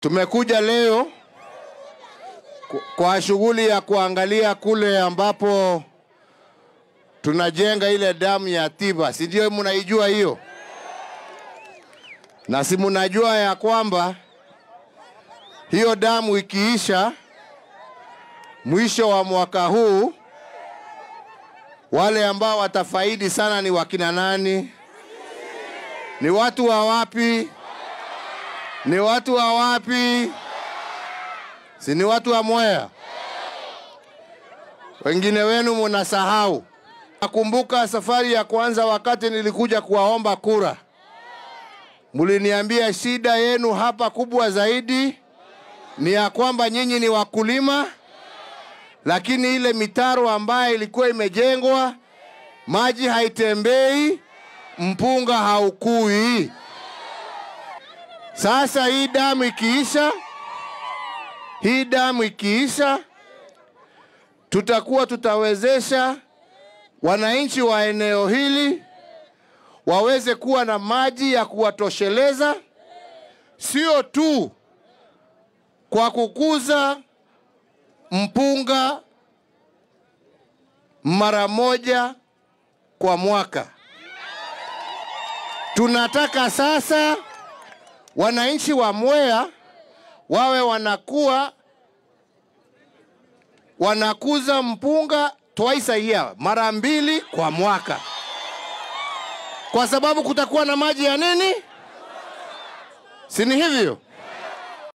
Tumekuja leo kwa shughuli ya kuangalia kule ambapo tunajenga ile damu ya tiba, si ndio? Mnaijua hiyo, na si mnajua ya kwamba hiyo damu ikiisha mwisho wa mwaka huu, wale ambao watafaidi sana ni wakina nani? Ni watu wa wapi? Ni watu wa wapi? Si ni watu wa Mwea? Wengine wenu munasahau. Nakumbuka safari ya kwanza wakati nilikuja kuwaomba kura, muliniambia shida yenu hapa kubwa zaidi ni ya kwamba nyinyi ni wakulima, lakini ile mitaro ambayo ilikuwa imejengwa maji haitembei, mpunga haukui. Sasa hii damu ikiisha, hii damu ikiisha, tutakuwa tutawezesha wananchi wa eneo hili waweze kuwa na maji ya kuwatosheleza, sio tu kwa kukuza mpunga mara moja kwa mwaka. Tunataka sasa wananchi wa Mwea wawe wanakuwa wanakuza mpunga twice a year, mara mbili kwa mwaka, kwa sababu kutakuwa na maji ya nini, si ni hivyo?